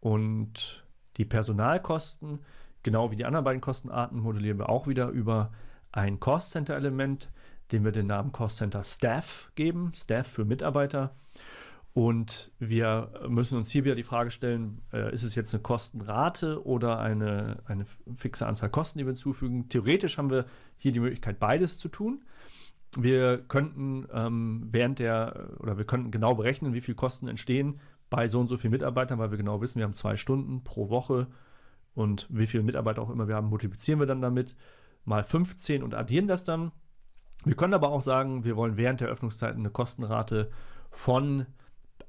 Und die Personalkosten, genau wie die anderen beiden Kostenarten, modellieren wir auch wieder über ein Cost-Center-Element, dem wir den Namen Cost-Center Staff geben, Staff für Mitarbeiter. Und wir müssen uns hier wieder die Frage stellen, äh, ist es jetzt eine Kostenrate oder eine, eine fixe Anzahl Kosten, die wir hinzufügen? Theoretisch haben wir hier die Möglichkeit, beides zu tun. Wir könnten ähm, während der oder wir könnten genau berechnen, wie viele Kosten entstehen, bei so und so vielen Mitarbeitern, weil wir genau wissen, wir haben zwei Stunden pro Woche und wie viele Mitarbeiter auch immer wir haben, multiplizieren wir dann damit mal 15 und addieren das dann. Wir können aber auch sagen, wir wollen während der Öffnungszeiten eine Kostenrate von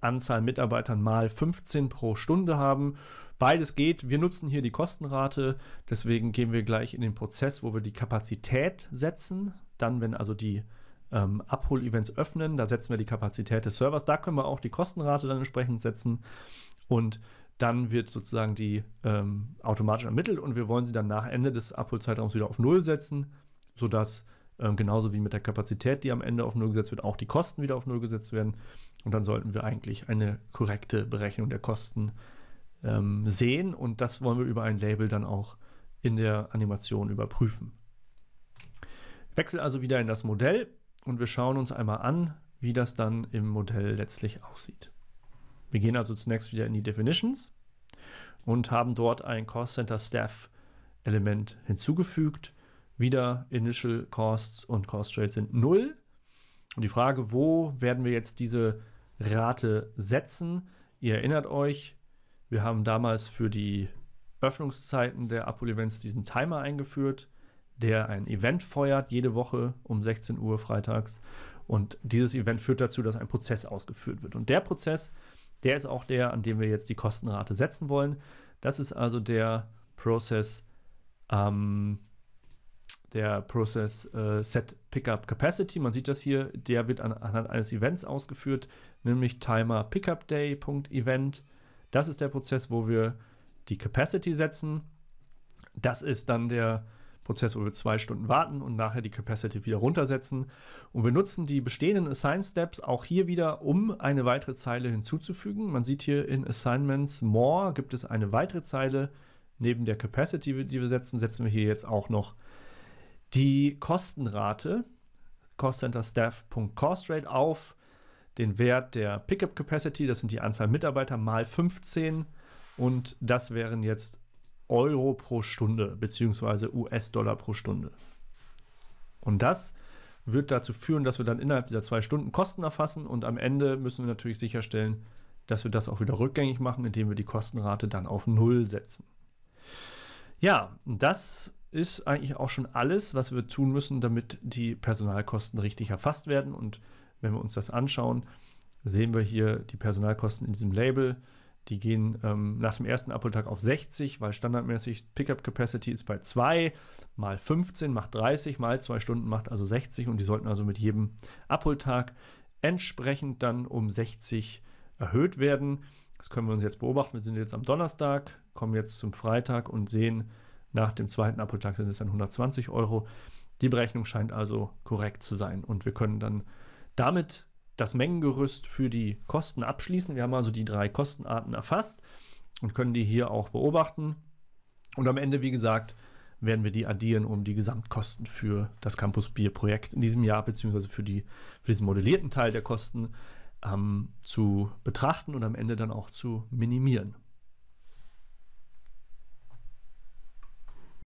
Anzahl Mitarbeitern mal 15 pro Stunde haben. Beides geht. Wir nutzen hier die Kostenrate. Deswegen gehen wir gleich in den Prozess, wo wir die Kapazität setzen. Dann, wenn also die ähm, Abhol-Events öffnen. Da setzen wir die Kapazität des Servers. Da können wir auch die Kostenrate dann entsprechend setzen. Und dann wird sozusagen die ähm, automatisch ermittelt und wir wollen sie dann nach Ende des Abholzeitraums wieder auf Null setzen, sodass ähm, genauso wie mit der Kapazität, die am Ende auf Null gesetzt wird, auch die Kosten wieder auf Null gesetzt werden. Und dann sollten wir eigentlich eine korrekte Berechnung der Kosten ähm, sehen und das wollen wir über ein Label dann auch in der Animation überprüfen. Wechsel also wieder in das Modell und wir schauen uns einmal an, wie das dann im Modell letztlich aussieht. Wir gehen also zunächst wieder in die Definitions und haben dort ein Cost Center Staff Element hinzugefügt. Wieder Initial Costs und Cost Rate sind 0. Und die Frage, wo werden wir jetzt diese Rate setzen? Ihr erinnert euch, wir haben damals für die Öffnungszeiten der Apple Events diesen Timer eingeführt der ein Event feuert, jede Woche um 16 Uhr freitags. Und dieses Event führt dazu, dass ein Prozess ausgeführt wird. Und der Prozess, der ist auch der, an dem wir jetzt die Kostenrate setzen wollen. Das ist also der Process, ähm, der Process äh, Set Pickup Capacity. Man sieht das hier, der wird an, anhand eines Events ausgeführt, nämlich Timer Pickup Day Event. Das ist der Prozess, wo wir die Capacity setzen. Das ist dann der Prozess. Prozess, wo wir zwei Stunden warten und nachher die Capacity wieder runtersetzen. Und wir nutzen die bestehenden Assign Steps auch hier wieder, um eine weitere Zeile hinzuzufügen. Man sieht hier in Assignments More gibt es eine weitere Zeile. Neben der Capacity, die wir setzen, setzen wir hier jetzt auch noch die Kostenrate, costcenterstaff.costrate auf, den Wert der Pickup Capacity, das sind die Anzahl Mitarbeiter, mal 15. Und das wären jetzt Euro pro Stunde bzw. US-Dollar pro Stunde. Und das wird dazu führen, dass wir dann innerhalb dieser zwei Stunden Kosten erfassen und am Ende müssen wir natürlich sicherstellen, dass wir das auch wieder rückgängig machen, indem wir die Kostenrate dann auf Null setzen. Ja, das ist eigentlich auch schon alles, was wir tun müssen, damit die Personalkosten richtig erfasst werden. Und wenn wir uns das anschauen, sehen wir hier die Personalkosten in diesem Label. Die gehen ähm, nach dem ersten Abholtag auf 60, weil standardmäßig Pickup Capacity ist bei 2 mal 15 macht 30 mal 2 Stunden macht also 60 und die sollten also mit jedem Abholtag entsprechend dann um 60 erhöht werden. Das können wir uns jetzt beobachten. Wir sind jetzt am Donnerstag, kommen jetzt zum Freitag und sehen, nach dem zweiten Abholtag sind es dann 120 Euro. Die Berechnung scheint also korrekt zu sein und wir können dann damit das Mengengerüst für die Kosten abschließen. Wir haben also die drei Kostenarten erfasst und können die hier auch beobachten. Und am Ende, wie gesagt, werden wir die addieren, um die Gesamtkosten für das Campus Bier Projekt in diesem Jahr beziehungsweise für, die, für diesen modellierten Teil der Kosten ähm, zu betrachten und am Ende dann auch zu minimieren.